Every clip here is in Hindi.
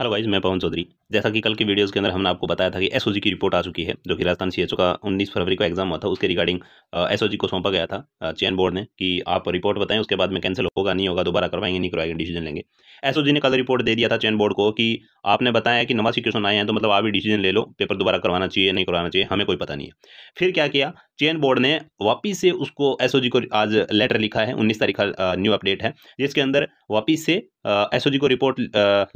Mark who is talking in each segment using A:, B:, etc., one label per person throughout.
A: हेलो गाइज मैं पवन चौधरी जैसा कि कल की वीडियोस के अंदर हमने आपको बताया था कि एसओजी की रिपोर्ट आ चुकी है जो कि राजस्थान सी का 19 फरवरी को एग्जाम हुआ था उसके रिगार्डिंग एसओजी को सौंपा गया था चैन बोर्ड ने कि आप रिपोर्ट बताएं उसके बाद में कैंसिल होगा नहीं होगा दोबारा करवाएंगे नहीं करवाएंगे डिसीजन लेंगे एस ने कल रिपोर्ट दे दिया था चैन बोर्ड को कि आपने बताया कि नवासी क्वेश्चन आए हैं तो मतलब आप भी डिसीजन ले लो पेपर दोबारा करवाना चाहिए नहीं करवाना चाहिए हमें कोई पता नहीं है फिर क्या किया चेन बोर्ड ने वापिस से उसको एसओजी को आज लेटर लिखा है उन्नीस तारीख का न्यू अपडेट है जिसके अंदर वापिस से एसओजी को रिपोर्ट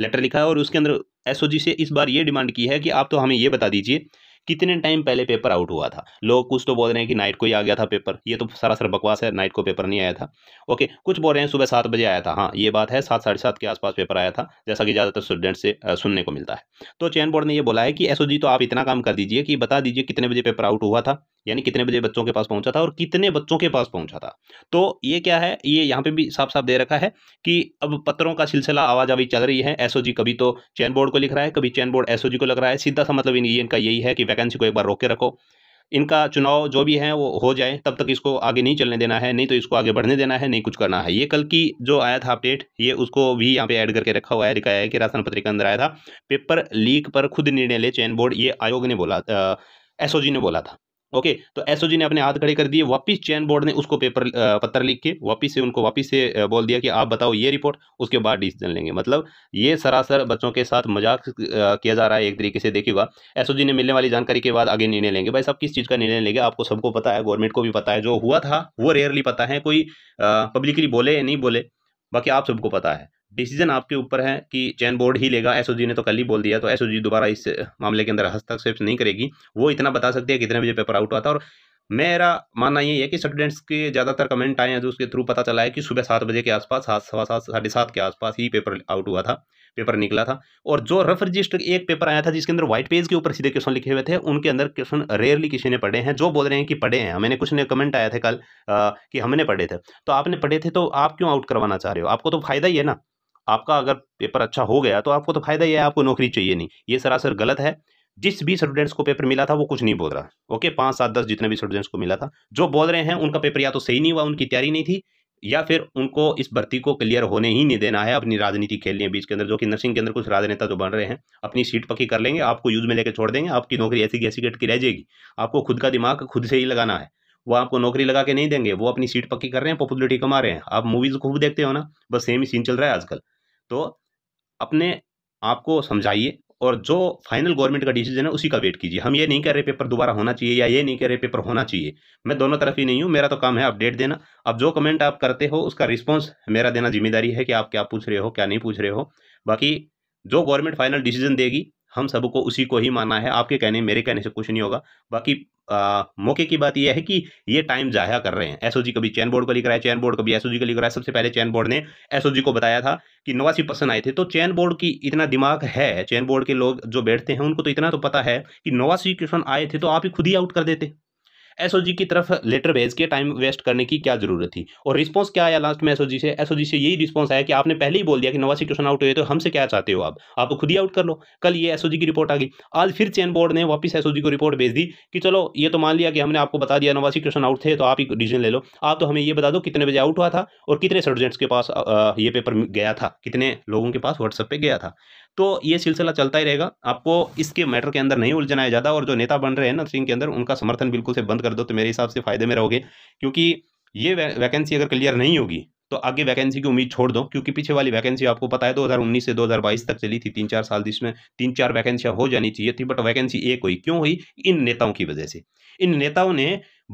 A: लेटर लिखा है और उसके अंदर एसओजी से इस बार ये डिमांड की है कि आप तो हमें ये बता दीजिए कितने टाइम पहले पेपर आउट हुआ था लोग कुछ तो बोल रहे हैं कि नाइट को ही आ गया था पेपर ये तो सरासर बकवास है नाइट को पेपर नहीं आया था ओके कुछ बोल रहे हैं सुबह सात बजे आया था हाँ ये बात है सात साढ़े सात के आसपास पेपर आया था जैसा कि ज़्यादातर स्टूडेंट से सुनने को मिलता है तो चैन बोर्ड ने यह बोला है कि एस तो आप इतना काम कर दीजिए कि बता दीजिए कितने बजे पेपर आउट हुआ था यानी कितने बजे बच्चों के पास पहुंचा था और कितने बच्चों के पास पहुंचा था तो ये क्या है ये यहाँ पे भी साफ साफ दे रखा है कि अब पत्रों का सिलसिला आवाजावी चल रही है एसओजी कभी तो चैन बोर्ड को लिख रहा है कभी चैन बोर्ड एसओजी को लग रहा है सीधा सा मतलब इनका यही है कि वैकेंसी को एक बार रोक के रखो इनका चुनाव जो भी है वो हो जाए तब तक इसको आगे नहीं चलने देना है नहीं तो इसको आगे बढ़ने देना है नहीं कुछ करना है ये कल की जो आया था अपडेट ये उसको भी यहाँ पे ऐड करके रखा हुआ है दिखाया है कि राशन पत्रिका के अंदर आया था पेपर लीक पर खुद निर्णय ले चयन बोर्ड ये आयोग ने बोला एसओजी ने बोला था ओके तो एसओजी ने अपने हाथ खड़े कर दिए वापिस चैन बोर्ड ने उसको पेपर पत्र लिख के वापिस से उनको वापिस से बोल दिया कि आप बताओ ये रिपोर्ट उसके बाद डिसीजन लेंगे मतलब ये सरासर बच्चों के साथ मजाक किया जा रहा है एक तरीके से देखिएगा एसओजी ने मिलने वाली जानकारी के बाद आगे निर्णय लेंगे भाई साहब किस चीज़ का निर्णय लेंगे आपको सबको पता है गवर्नमेंट को भी पता है जो हुआ था वो रेयरली पता है कोई पब्लिकली बोले या नहीं बोले बाकी आप सबको पता है डिसीजन आपके ऊपर है कि चैन बोर्ड ही लेगा एसओजी ने तो कल ही बोल दिया तो एसओजी दोबारा इस मामले के अंदर हस्तक्षेप नहीं करेगी वो इतना बता सकती है कितने बजे पेपर आउट हुआ था और मेरा मानना ये है कि स्टूडेंट्स के ज़्यादातर कमेंट आए हैं जो तो उसके थ्रू पता चला है कि सुबह सात बजे के आसपास सात सवा सात साढ़े सात के आसपास ही पेपर आउट हुआ था पेपर निकला था और जो रफ रजिस्टर एक पेपर आया था जिसके अंदर व्हाइट पेज के ऊपर सीधे क्वेश्चन लिखे हुए थे उनके अंदर क्वेश्चन रेयरली किसी ने पढ़े हैं जो बोल रहे हैं कि पढ़े हैं मैंने कुछ ने कमेंट आया थे कल आ, कि हमने पढ़े थे तो आपने पढ़े थे तो आप क्यों आउट करवाना चाह रहे हो आपको तो फायदा ही है ना आपका अगर पेपर अच्छा हो गया तो आपको तो फायदा ही है आपको नौकरी चाहिए नहीं ये सरासर गलत है जिस भी स्टूडेंट्स को पेपर मिला था वो कुछ नहीं बोल रहा ओके पाँच सात दस जितने भी स्टूडेंट्स को मिला था जो बोल रहे हैं उनका पेपर या तो सही नहीं हुआ उनकी तैयारी नहीं थी या फिर उनको इस भर्ती को क्लियर होने ही नहीं देना है अपनी राजनीति खेलने बीच के अंदर जो कि नर्सिंग के अंदर कुछ राजनेता जो बन रहे हैं अपनी सीट पक्की कर लेंगे आपको यूज़ में लेकर छोड़ देंगे आपकी नौकरी ऐसी कैसी ऐसी की रह जाएगी आपको खुद का दिमाग खुद से ही लगाना है वो आपको नौकरी लगा के नहीं देंगे वो अपनी सीट पक्की कर रहे हैं पॉपुलरिटी कमा रहे हैं आप मूवीज़ खूब देखते हो ना बस सेम ही सीन चल रहा है आजकल तो अपने आप को समझाइए और जो फाइनल गवर्नमेंट का डिसीजन है उसी का वेट कीजिए हम ये नहीं कह रहे पेपर दोबारा होना चाहिए या ये नहीं कह रहे पेपर होना चाहिए मैं दोनों तरफ ही नहीं हूँ मेरा तो काम है अपडेट देना अब जो कमेंट आप करते हो उसका रिस्पॉन्स मेरा देना जिम्मेदारी है कि आप क्या पूछ रहे हो क्या नहीं पूछ रहे हो बाकी जो गवर्नमेंट फाइनल डिसीजन देगी हम सबको उसी को ही मानना है आपके कहने मेरे कहने से कुछ नहीं होगा बाकी आ, मौके की बात यह है कि ये टाइम जाया कर रहे हैं एसओजी कभी चैन बोर्ड को लिख रहा है चैन बोर्ड कभी एसओजी को लिख रहा है सबसे पहले चैन बोर्ड ने एसओजी को बताया था कि नवासी परसेंट आए थे तो चैन बोर्ड की इतना दिमाग है चैन बोर्ड के लोग जो बैठते हैं उनको तो इतना तो पता है कि नवासी क्वेश्चन आए थे तो आप ही खुद ही आउट कर देते एसओजी की तरफ लेटर भेज के टाइम वेस्ट करने की क्या जरूरत थी और रिस्पॉन्स क्या आया लास्ट में एसओजी से एसओजी से यही रिस्पॉन्स आया कि आपने पहले ही बोल दिया कि नवासी क्वेश्चन आउट हुए तो हमसे क्या चाहते हो आप आप खुद ही आउट कर लो कल ये एसओजी की रिपोर्ट आ गई आज फिर चैन बोर्ड ने वापस एसओजी को रिपोर्ट भेज दी कि चलो ये तो मान लिया कि हमने आपको बता दिया नवासी क्वेश्चन आउट थे तो आप ही डिसीजन ले लो आप तो हमें ये बता दो कितने बजे आउट हुआ था और कितने सर्जेंट्स के पास ये पेपर गया था कितने लोगों के पास व्हाट्सएप पर गया था तो ये सिलसिला चलता ही रहेगा आपको इसके मैटर के अंदर नहीं उलझना है ज़्यादा और जो नेता बन रहे हैं ना सिंह के अंदर उनका समर्थन बिल्कुल से बंद कर दो तो मेरे हिसाब से फायदे में रहोगे क्योंकि ये वैकेंसी अगर क्लियर नहीं होगी तो आगे वैकेंसी की उम्मीद छोड़ दो क्योंकि पीछे वाली वैकेंसी आपको पता है 2019 से 2022 तक चली थी तीन चार साल जिसमें तीन चार वैकेंसियां हो जानी चाहिए थी बट वैकेंसी एक हुई क्यों हुई इन नेताओं की वजह से इन नेताओं ने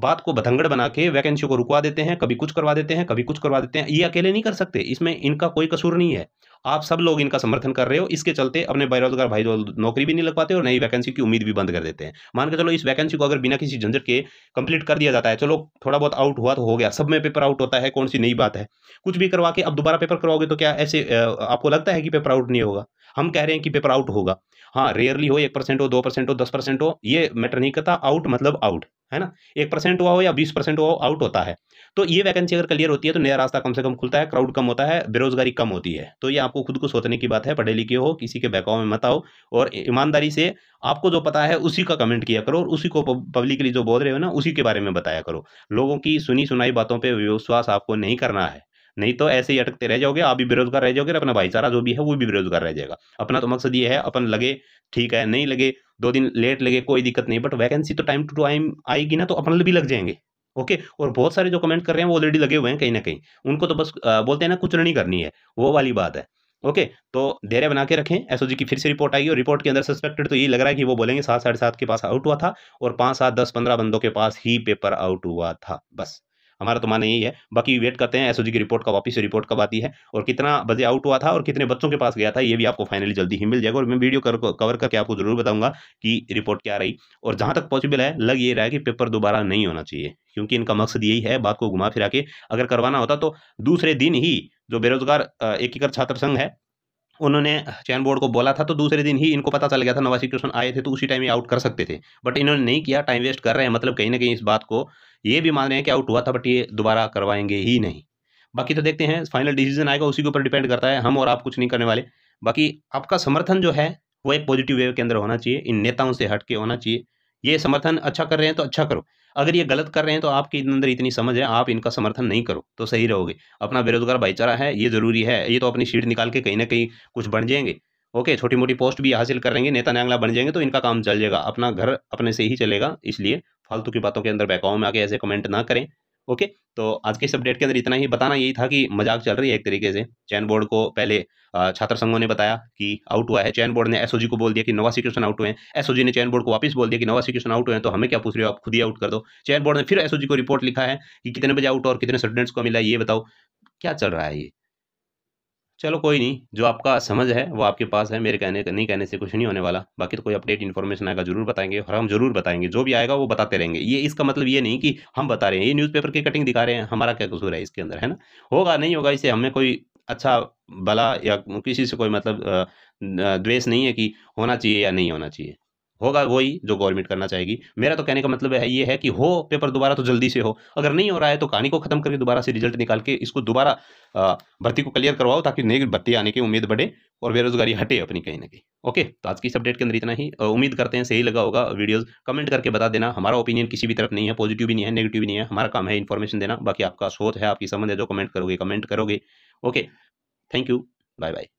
A: बात को बतंगड़ बना के वैकेंसी को रुकवा देते हैं कभी कुछ करवा देते हैं कभी कुछ करवा देते हैं ये अकेले नहीं कर सकते इसमें इनका कोई कसूर नहीं है आप सब लोग इनका समर्थन कर रहे हो इसके चलते अपने बेरोजगार भाई नौकरी भी नहीं लग पाते और नई वैकेंसी की उम्मीद भी बंद कर देते हैं मान के चलो इस वैकेंसी को अगर बिना किसी झंझट के कंप्लीट कर दिया जाता है चलो थोड़ा बहुत आउट हुआ तो हो गया सब में पेपर आउट होता है कौन सी नई बात है कुछ भी करवा के अब दोबारा पेपर करवाओगे तो क्या ऐसे आपको लगता है कि पेपर आउट नहीं होगा हम कह रहे हैं कि पेपर आउट होगा हाँ रेयरली हो एक परसेंट हो दो परसेंट हो दस परसेंट हो ये मैटर नहीं करता आउट मतलब आउट है ना एक परसेंट हुआ हो या बीस परसेंट हुआ हो आउट होता है तो ये वैकेंसी अगर क्लियर होती है तो नया रास्ता कम से कम खुलता है क्राउड कम होता है बेरोजगारी कम होती है तो ये आपको खुद को सोचने की बात है पढ़े लिखे हो किसी के बहकाव में मत आओ और ईमानदारी से आपको जो पता है उसी का कमेंट किया करो और उसी को पब्लिकली जो बोल रहे हो ना उसी के बारे में बताया करो लोगों की सुनी सुनाई बातों पर विश्वास आपको नहीं करना है नहीं तो ऐसे ही अटकते रह जाओगे आप भी बेरोजगार रह जाओगे अपना भाईचारा जो भी है वो भी बेरोजगार रह जाएगा अपना तो मकसद ये है अपन लगे ठीक है नहीं लगे दो दिन लेट लगे कोई दिक्कत नहीं बट वैकेंसी तो टाइम टू टाइम आएगी ना तो अपन भी लग जाएंगे ओके और बहुत सारे जो कमेंट कर रहे हैं वो ऑलरेडी लगे हुए हैं कहीं ना कहीं उनको तो बस बोलते हैं ना कुछ नहीं करनी है वो वाली बात है ओके तो धैर्य बना के रखें एसओजी की फिर से रिपोर्ट आई और रिपोर्ट के अंदर सस्पेक्टेड तो यही लग रहा है कि वो बोलेंगे सात साढ़े सात के पास आउट हुआ था और पाँच सात दस पंद्रह बंदों के पास ही पेपर आउट हुआ था बस हमारा तो मानना यही है बाकी वेट करते हैं एसओजी की रिपोर्ट का वापस रिपोर्ट कब आती है और कितना बजे आउट हुआ था और कितने बच्चों के पास गया था ये भी आपको फाइनली जल्दी ही मिल जाएगा और मैं वीडियो कर, कवर करके आपको जरूर बताऊंगा कि रिपोर्ट क्या रही और जहां तक पॉसिबल है लग ये रहा है कि पेपर दोबारा नहीं होना चाहिए क्योंकि इनका मकसद यही है बात को घुमा फिरा के अगर करवाना होता तो दूसरे दिन ही जो बेरोजगार एकीकृत छात्र संघ है उन्होंने चयन बोर्ड को बोला था तो दूसरे दिन ही इनको पता चल गया था नवासी क्वेश्चन आए थे तो उसी टाइम ये आउट कर सकते थे बट इन्होंने नहीं किया टाइम वेस्ट कर रहे हैं मतलब कहीं ना कहीं इस बात को ये भी मान रहे हैं कि आउट हुआ था बट ये दोबारा करवाएंगे ही नहीं बाकी तो देखते हैं फाइनल डिसीजन आएगा उसी के ऊपर डिपेंड करता है हम और आप कुछ नहीं करने वाले बाकी आपका समर्थन जो है वो एक पॉजिटिव वेव के अंदर होना चाहिए इन नेताओं से हट के होना चाहिए ये समर्थन अच्छा कर रहे हैं तो अच्छा करो अगर ये गलत कर रहे हैं तो आपके अंदर इतनी समझ है आप इनका समर्थन नहीं करो तो सही रहोगे अपना बेरोजगार भाईचारा है ये ज़रूरी है ये तो अपनी सीट निकाल के कहीं ना कहीं कुछ बन जाएंगे ओके छोटी मोटी पोस्ट भी हासिल करेंगे नेता न्यांगला बन जाएंगे तो इनका काम चल जाएगा अपना घर अपने से ही चलेगा इसलिए फालतू की बातों के अंदर बहकाओं में आके ऐसे कमेंट ना करें ओके तो आज के इस अपडेट के अंदर इतना ही बताना यही था कि मजाक चल रही है एक तरीके से चैन बोर्ड को पहले छात्र संघों ने बताया कि आउट हुआ है चैन बोर्ड ने एसओजी को बोल दिया कि नवासी क्वेश्चन आउट हुए हैं एसओजी ने चैन बोर्ड को वापस बोल दिया कि नवासी क्वेश्चन आउट हुए हैं तो हमें क्या पूछ रहे हो आप खुद ही आउट कर दो चैन बोर्ड ने फिर एसओजी को रिपोर्ट लिखा है कि कितने बजे आउट और कितने स्टूडेंट्स को मिला ये बताओ क्या चल रहा है ये चलो कोई नहीं जो आपका समझ है वो आपके पास है मेरे कहने नहीं कहने से कुछ नहीं होने वाला बाकी तो कोई अपडेट इन्फॉर्मेशन आएगा जरूर बताएंगे और हम जरूर बताएंगे जो भी आएगा वो बताते रहेंगे ये इसका मतलब ये नहीं कि हम बता रहे हैं ये न्यूज़पेपर की कटिंग दिखा रहे हैं हमारा क्या कसूर है इसके अंदर है ना होगा नहीं होगा इससे हमें कोई अच्छा भला या किसी से कोई मतलब द्वेष नहीं है कि होना चाहिए या नहीं होना चाहिए होगा वही जो गवर्नमेंट करना चाहेगी मेरा तो कहने का मतलब है ये है कि हो पेपर दोबारा तो जल्दी से हो अगर नहीं हो रहा है तो कहानी को खत्म करके दोबारा से रिजल्ट निकाल के इसको दोबारा भर्ती को क्लियर करवाओ ताकि नई भर्ती आने की उम्मीद बढ़े और बेरोजगारी हटे अपनी कहीं ना कहीं ओके तो आज की इस अपडेट के अंदर इतना ही उम्मीद करते हैं सही लगा होगा वीडियोस कमेंट करके बता देना हमारा ओपिनियन किसी भी तरफ नहीं है पॉजिटिव भी नहीं है नेगेटिव भी नहीं है हमारा काम है इन्फॉर्मेशन देना बाकी आपका सोच है आपकी समझ है जो कमेंट करोगे कमेंट करोगे okay thank you bye bye